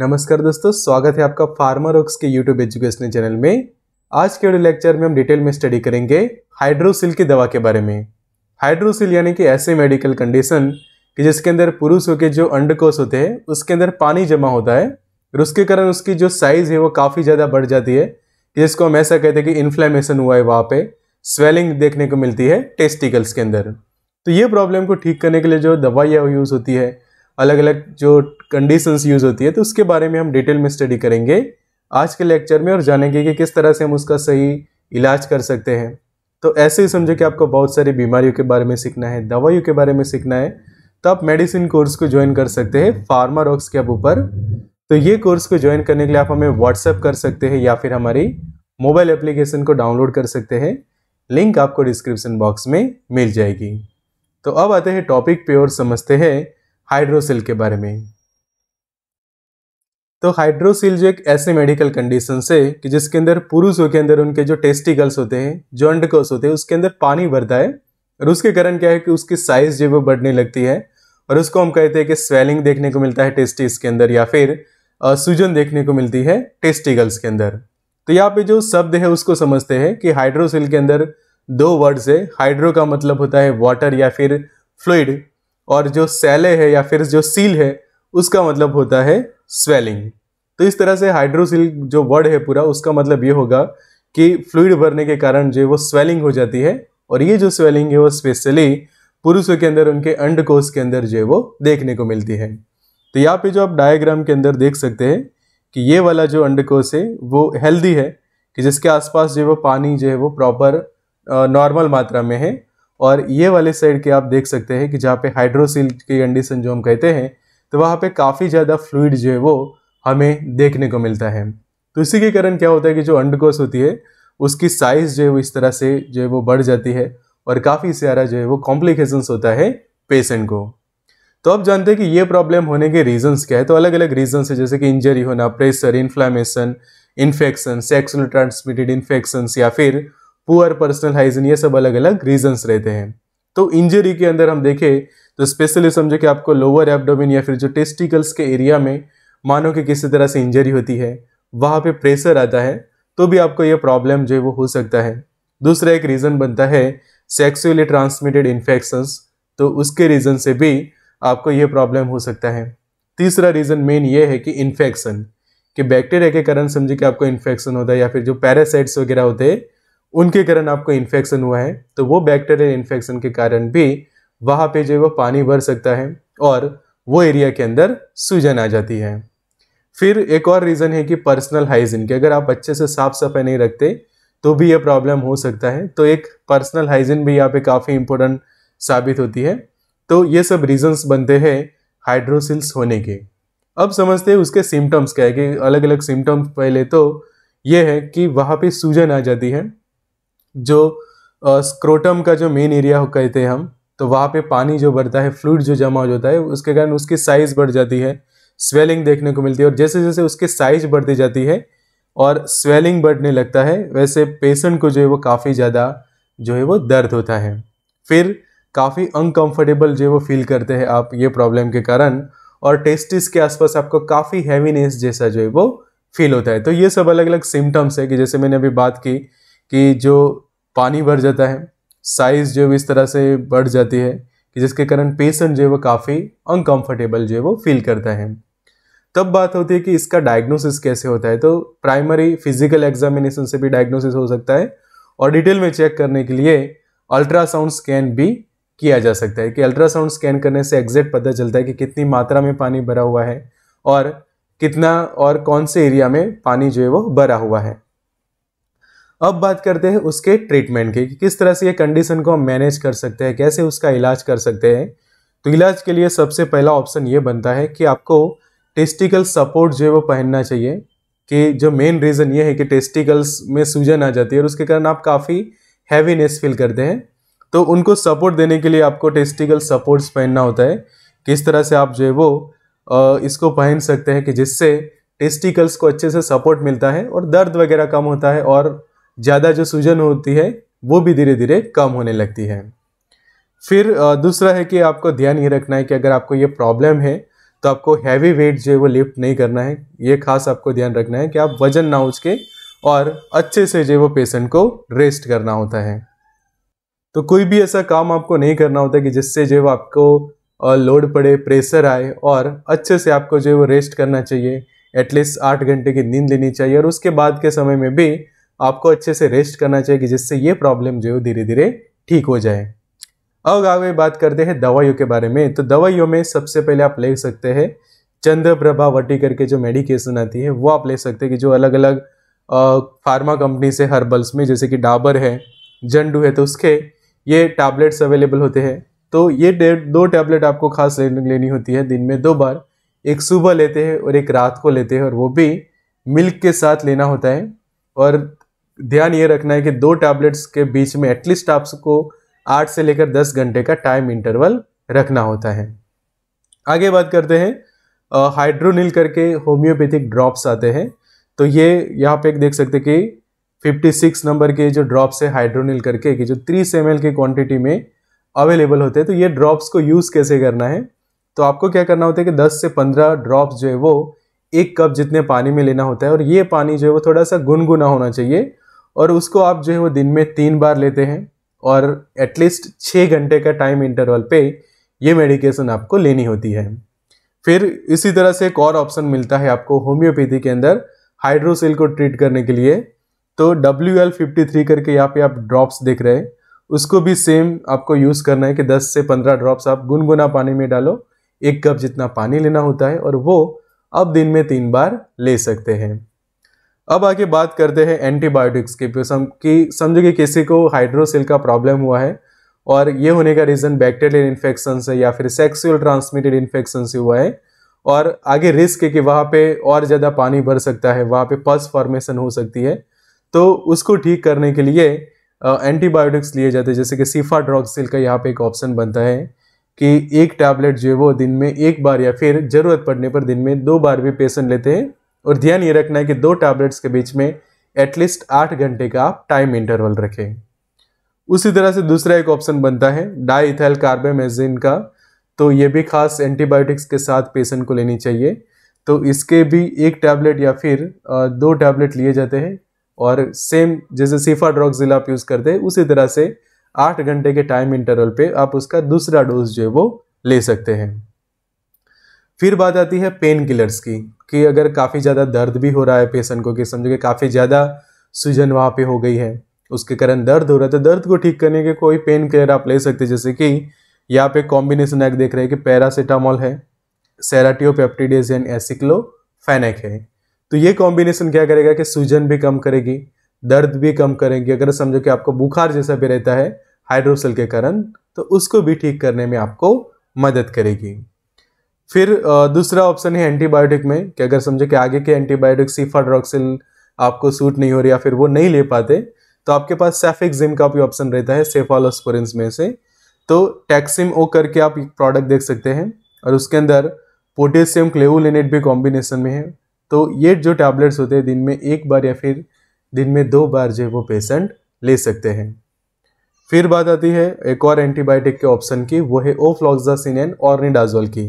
नमस्कार दोस्तों स्वागत है आपका फार्मर ऑक्स के यूट्यूब एजुकेशन चैनल में आज के वीडियो लेक्चर में हम डिटेल में स्टडी करेंगे हाइड्रोसिल की दवा के बारे में हाइड्रोसिल यानी कि ऐसे मेडिकल कंडीशन कि जिसके अंदर पुरुषों के जो अंडकोश होते हैं उसके अंदर पानी जमा होता है और उसके कारण उसकी जो साइज़ है वो काफ़ी ज़्यादा बढ़ जाती है जिसको हम ऐसा कहते हैं कि इन्फ्लेमेशन हुआ है वहाँ पर स्वेलिंग देखने को मिलती है टेस्टिकल्स के अंदर तो ये प्रॉब्लम को ठीक करने के लिए जो दवाइयाँ यूज़ होती है अलग अलग जो कंडीशंस यूज़ होती है तो उसके बारे में हम डिटेल में स्टडी करेंगे आज के लेक्चर में और जानेंगे कि किस तरह से हम उसका सही इलाज कर सकते हैं तो ऐसे ही समझो कि आपको बहुत सारी बीमारियों के बारे में सीखना है दवाइयों के बारे में सीखना है तो आप मेडिसिन कोर्स को ज्वाइन कर सकते हैं फार्मा रॉक्स के ऊपर तो ये कोर्स को ज्वाइन करने के लिए आप हमें व्हाट्सएप कर सकते हैं या फिर हमारी मोबाइल एप्लीकेशन को डाउनलोड कर सकते हैं लिंक आपको डिस्क्रिप्शन बॉक्स में मिल जाएगी तो अब आते हैं टॉपिक पे और समझते हैं हाइड्रोसिल के बारे में तो हाइड्रोसिल जो एक ऐसे मेडिकल कंडीशन से कि जिसके अंदर पुरुषों के अंदर उनके जो टेस्टिकल्स होते हैं जो अंडकोस होते हैं उसके अंदर पानी भरता है और उसके कारण क्या है कि उसकी साइज जो वो बढ़ने लगती है और उसको हम कहते हैं कि स्वेलिंग देखने को मिलता है टेस्टिस के अंदर या फिर सूजन देखने को मिलती है टेस्टिकल्स के अंदर तो यहाँ पे जो शब्द है उसको समझते हैं कि हाइड्रोसिल के अंदर दो वर्ड से हाइड्रो का मतलब होता है वाटर या फिर फ्लूड और जो सैले है या फिर जो सील है उसका मतलब होता है स्वेलिंग तो इस तरह से हाइड्रोसिल जो वर्ड है पूरा उसका मतलब ये होगा कि फ्लूड भरने के कारण जो है वो स्वेलिंग हो जाती है और ये जो स्वेलिंग है वो स्पेशली पुरुषों के अंदर उनके अंडकोश के अंदर जो है वो देखने को मिलती है तो यहाँ पे जो आप डायग्राम के अंदर देख सकते हैं कि ये वाला जो अंडकोश है वो हेल्दी है कि जिसके आसपास जो है वो पानी जो है वो प्रॉपर नॉर्मल मात्रा में है और ये वाले साइड के आप देख सकते हैं कि जहाँ पे हाइड्रोसिल की कंडीशन जो हम कहते हैं तो वहाँ पे काफ़ी ज़्यादा फ्लूड जो है वो हमें देखने को मिलता है तो इसी के कारण क्या होता है कि जो अंडकोश होती है उसकी साइज़ जो है वो इस तरह से जो है वो बढ़ जाती है और काफ़ी सारा जो है वो कॉम्प्लिकेशंस होता है पेशेंट को तो आप जानते हैं कि ये प्रॉब्लम होने के रीजंस क्या है तो अलग अलग रीजंस है जैसे कि इंजरी होना pressure inflammation infection sexual transmitted infections या फिर पुअर पर्सनल हाइजीन ये सब अलग अलग रीजंस रहते हैं तो इंजरी के अंदर हम देखें तो स्पेशली समझो कि आपको लोअर एब्डोमिन या फिर जो टेस्टिकल्स के एरिया में मानो कि किसी तरह से इंजरी होती है वहाँ पे प्रेशर आता है तो भी आपको ये प्रॉब्लम जो है वो हो सकता है दूसरा एक रीज़न बनता है सेक्सुअली ट्रांसमिटेड इन्फेक्शंस तो उसके रीज़न से भी आपको ये प्रॉब्लम हो सकता है तीसरा रीज़न मेन ये है कि इन्फेक्शन कि बैक्टीरिया के कारण समझे कि आपको इन्फेक्शन होता है या फिर जो पैरासाइट्स वगैरह होते हैं उनके कारण आपको इन्फेक्शन हुआ है तो वो बैक्टीरियल इन्फेक्शन के कारण भी वहाँ पे जो है वो पानी भर सकता है और वो एरिया के अंदर सूजन आ जाती है फिर एक और रीज़न है कि पर्सनल हाइजीन की अगर आप अच्छे से साफ सफाई नहीं रखते तो भी ये प्रॉब्लम हो सकता है तो एक पर्सनल हाइजीन भी यहाँ पे काफ़ी इम्पोर्टेंट साबित होती है तो ये सब रीजंस बनते हैं हाइड्रोसिल्स होने के अब समझते हैं उसके सिम्टम्स क्या है कि अलग अलग सिम्टम्स पहले तो ये है कि वहाँ पे सूजन आ जाती है जो स्क्रोटम का जो मेन एरिया हो कहते हैं हम तो वहाँ पे पानी जो बढ़ता है फ्लूड जो जमा हो जाता है उसके कारण उसकी साइज़ बढ़ जाती है स्वेलिंग देखने को मिलती है और जैसे जैसे उसकी साइज बढ़ती जाती है और स्वेलिंग बढ़ने लगता है वैसे पेशेंट को जो है वो काफ़ी ज़्यादा जो है वो दर्द होता है फिर काफ़ी अनकम्फर्टेबल जो है वो फील करते हैं आप ये प्रॉब्लम के कारण और टेस्टिस के आसपास आपको काफ़ी हैवीनेस जैसा जो है वो फील होता है तो ये सब अलग अलग सिम्टम्स है कि जैसे मैंने अभी बात की कि जो पानी भर जाता है साइज़ जो इस तरह से बढ़ जाती है कि जिसके कारण पेशेंट जो है वो काफ़ी अनकम्फर्टेबल जो है वो फील करता है तब बात होती है कि इसका डायग्नोसिस कैसे होता है तो प्राइमरी फिजिकल एग्जामिनेशन से भी डायग्नोसिस हो सकता है और डिटेल में चेक करने के लिए अल्ट्रासाउंड स्कैन भी किया जा सकता है कि अल्ट्रासाउंड स्कैन करने से एग्जैक्ट पता चलता है कि कितनी मात्रा में पानी भरा हुआ है और कितना और कौन से एरिया में पानी जो है वो भरा हुआ है अब बात करते हैं उसके ट्रीटमेंट की कि किस तरह से ये कंडीशन को हम मैनेज कर सकते हैं कैसे उसका इलाज कर सकते हैं तो इलाज के लिए सबसे पहला ऑप्शन ये बनता है कि आपको टेस्टिकल सपोर्ट जो है वो पहनना चाहिए कि जो मेन रीज़न ये है कि टेस्टिकल्स में सूजन आ जाती है और उसके कारण आप काफ़ी हैवीनेस फील करते हैं तो उनको सपोर्ट देने के लिए आपको टेस्टिकल सपोर्ट्स पहनना होता है किस तरह से आप जो है वो इसको पहन सकते हैं कि जिससे टेस्टिकल्स को अच्छे से सपोर्ट मिलता है और दर्द वगैरह कम होता है और ज़्यादा जो सूजन होती है वो भी धीरे धीरे कम होने लगती है फिर दूसरा है कि आपको ध्यान ये रखना है कि अगर आपको ये प्रॉब्लम है तो आपको हैवी वेट जो है वो लिफ्ट नहीं करना है ये खास आपको ध्यान रखना है कि आप वजन ना उचके और अच्छे से जो है वो पेशेंट को रेस्ट करना होता है तो कोई भी ऐसा काम आपको नहीं करना होता कि जिससे जो है वो आपको लोड पड़े प्रेशर आए और अच्छे से आपको जो है वो रेस्ट करना चाहिए एटलीस्ट आठ घंटे की नींद लेनी चाहिए और उसके बाद के समय में भी आपको अच्छे से रेस्ट करना चाहिए कि जिससे ये प्रॉब्लम जो है धीरे धीरे ठीक हो जाए अब आगे बात करते हैं दवाइयों के बारे में तो दवाइयों में सबसे पहले आप ले सकते हैं चंद्रप्रभा वटी करके जो मेडिकेशन आती है वो आप ले सकते हैं कि जो अलग अलग फार्मा कंपनी से हर्बल्स में जैसे कि डाबर है जंडू है तो उसके ये टैबलेट्स अवेलेबल होते हैं तो ये दो टैबलेट आपको खास लेनी होती है दिन में दो बार एक सुबह लेते हैं और एक रात को लेते हैं और वो भी मिल्क के साथ लेना होता है और ध्यान ये रखना है कि दो टैबलेट्स के बीच में एटलीस्ट आपको आठ से लेकर दस घंटे का टाइम इंटरवल रखना होता है आगे बात करते हैं हाइड्रोनिल करके होम्योपैथिक ड्रॉप्स आते हैं तो ये यहाँ पे एक देख सकते कि 56 नंबर के जो ड्रॉप्स है हाइड्रोनिल करके कि जो 30 एम की क्वांटिटी में अवेलेबल होते हैं तो ये ड्रॉप्स को यूज़ कैसे करना है तो आपको क्या करना होता है कि 10 से 15 ड्रॉप्स जो है वो एक कप जितने पानी में लेना होता है और ये पानी जो है वो थोड़ा सा गुनगुना होना चाहिए और उसको आप जो है वो दिन में तीन बार लेते हैं और एटलीस्ट छः घंटे का टाइम इंटरवल पे ये मेडिकेशन आपको लेनी होती है फिर इसी तरह से एक और ऑप्शन मिलता है आपको होम्योपैथी के अंदर हाइड्रोसिल को ट्रीट करने के लिए तो डब्ल्यू एल फिफ्टी थ्री करके यहाँ पे आप ड्रॉप्स देख रहे हैं उसको भी सेम आपको यूज़ करना है कि 10 से 15 ड्रॉप्स आप गुनगुना पानी में डालो एक कप जितना पानी लेना होता है और वो अब दिन में तीन बार ले सकते हैं अब आगे बात करते हैं एंटीबायोटिक्स सम कि समझो कि किसी को हाइड्रोसिल का प्रॉब्लम हुआ है और ये होने का रीज़न बैक्टेरियल इन्फेक्शन से या फिर सेक्सुअल ट्रांसमिटेड इन्फेक्शन से हुआ है और आगे रिस्क है कि वहाँ पे और ज़्यादा पानी भर सकता है वहाँ पे पस फॉर्मेशन हो सकती है तो उसको ठीक करने के लिए एंटीबायोटिक्स लिए जाते हैं जैसे कि सीफा ड्रॉक्सिल का यहाँ पे एक ऑप्शन बनता है कि एक टैबलेट जो है वो दिन में एक बार या फिर ज़रूरत पड़ने पर दिन में दो बार भी पेशेंट लेते हैं और ध्यान ये रखना है कि दो टैबलेट्स के बीच में एटलीस्ट आठ घंटे का आप टाइम इंटरवल रखें उसी तरह से दूसरा एक ऑप्शन बनता है डाई इथाइल कार्बेमेजिन का तो ये भी खास एंटीबायोटिक्स के साथ पेशेंट को लेनी चाहिए तो इसके भी एक टैबलेट या फिर दो टैबलेट लिए जाते हैं और सेम जैसे सीफा ड्रॉक्जिल आप यूज़ करते हैं उसी तरह से आठ घंटे के टाइम इंटरवल पे आप उसका दूसरा डोज जो है वो ले सकते हैं फिर बात आती है पेन किलर्स की कि अगर काफ़ी ज़्यादा दर्द भी हो रहा है पेशेंट को कि समझो कि काफ़ी ज़्यादा सूजन वहाँ पे हो गई है उसके कारण दर्द हो रहा है तो दर्द को ठीक करने के कोई पेन किलर आप ले सकते हैं जैसे कि यहाँ पे कॉम्बिनेशन एक देख रहे हैं कि पैरासीटामॉल है सेराटियोपेप्टिडेज एंड एसिक्लोफेनेक है तो ये कॉम्बिनेशन क्या करेगा कि सूजन भी कम करेगी दर्द भी कम करेगी अगर समझो कि आपको बुखार जैसा भी रहता है हाइड्रोसल के कारण तो उसको भी ठीक करने में आपको मदद करेगी फिर दूसरा ऑप्शन है एंटीबायोटिक में कि अगर समझो कि आगे के एंटीबायोटिक सीफाड्रॉक्सिल आपको सूट नहीं हो रही या फिर वो नहीं ले पाते तो आपके पास जिम का भी ऑप्शन रहता है सेफॉलोस्पोरेंस में से तो टैक्सिम ओ करके आप एक प्रोडक्ट देख सकते हैं और उसके अंदर पोटेशियम क्लेवोलिनेट भी कॉम्बिनेशन में है तो ये जो टैबलेट्स होते हैं दिन में एक बार या फिर दिन में दो बार जो है वो पेशेंट ले सकते हैं फिर बात आती है एक और एंटीबायोटिक के ऑप्शन की वो है ओफ्लॉक्सासिन और ऑर्निडाजोल की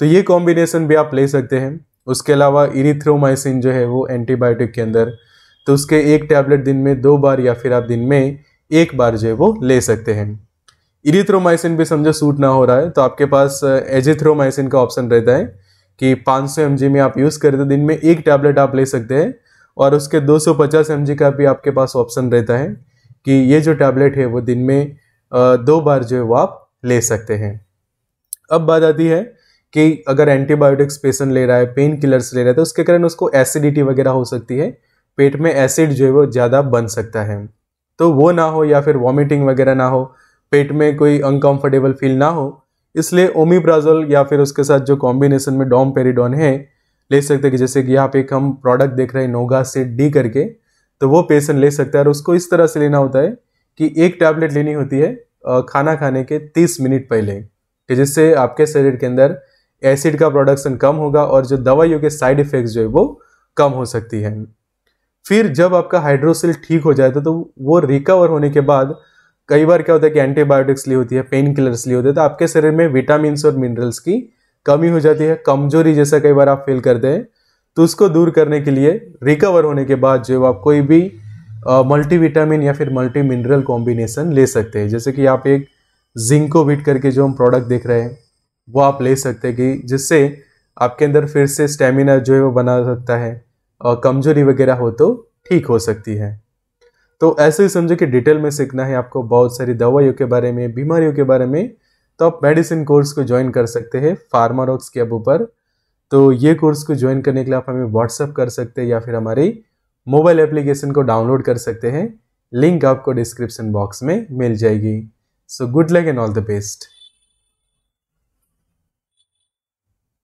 तो ये कॉम्बिनेसन भी आप ले सकते हैं उसके अलावा इरिथ्रोमाइसिन जो है वो एंटीबायोटिक के अंदर तो उसके एक टैबलेट दिन में दो बार या फिर आप दिन में एक बार जो है वो ले सकते हैं इरिथ्रोमाइसिन भी समझो सूट ना हो रहा है तो आपके पास एजिथ्रोमाइसिन का ऑप्शन रहता है कि 500 सौ में आप यूज़ करते दिन में एक टैबलेट आप ले सकते हैं और उसके 250 सौ का भी आपके पास ऑप्शन रहता है कि ये जो टैबलेट है वो दिन में दो बार जो है वो आप ले सकते हैं अब बात आती है कि अगर एंटीबायोटिक्स पेशेंट ले रहा है पेन किलर्स ले रहा है तो उसके कारण उसको एसिडिटी वगैरह हो सकती है पेट में एसिड जो है वो ज़्यादा बन सकता है तो वो ना हो या फिर वॉमिटिंग वगैरह ना हो पेट में कोई अनकम्फर्टेबल फील ना हो इसलिए ओमीप्राजोल या फिर उसके साथ जो कॉम्बिनेशन में डॉम पेरीडॉन है ले सकते हैं जैसे कि यहाँ पे एक हम प्रोडक्ट देख रहे हैं नोगा से डी करके तो वो पेशेंट ले सकता है और उसको इस तरह से लेना होता है कि एक टैबलेट लेनी होती है खाना खाने के तीस मिनट पहले कि जिससे आपके शरीर के अंदर एसिड का प्रोडक्शन कम होगा और जो दवाइयों के साइड इफेक्ट्स जो है वो कम हो सकती है फिर जब आपका हाइड्रोसिल ठीक हो जाता है तो वो रिकवर होने के बाद कई बार क्या होता है कि एंटीबायोटिक्स ली होती है पेन किलर्स ली होते हैं तो आपके शरीर में विटामिन और मिनरल्स की कमी हो जाती है कमजोरी जैसा कई बार आप फील करते हैं तो उसको दूर करने के लिए रिकवर होने के बाद जो आप कोई भी मल्टी विटामिन या फिर मल्टी मिनरल कॉम्बिनेसन ले सकते हैं जैसे कि आप एक जिंको करके जो हम प्रोडक्ट देख रहे हैं वो आप ले सकते हैं कि जिससे आपके अंदर फिर से स्टेमिना जो है वो बना सकता है और कमज़ोरी वगैरह हो तो ठीक हो सकती है तो ऐसे ही समझो कि डिटेल में सीखना है आपको बहुत सारी दवाइयों के बारे में बीमारियों के बारे में तो आप मेडिसिन कोर्स को ज्वाइन कर सकते हैं फार्मारोक्स के ऊपर तो ये कोर्स को ज्वाइन करने के लिए आप हमें व्हाट्सअप कर सकते हैं या फिर हमारी मोबाइल एप्लीकेशन को डाउनलोड कर सकते हैं लिंक आपको डिस्क्रिप्शन बॉक्स में मिल जाएगी so good luck and all the best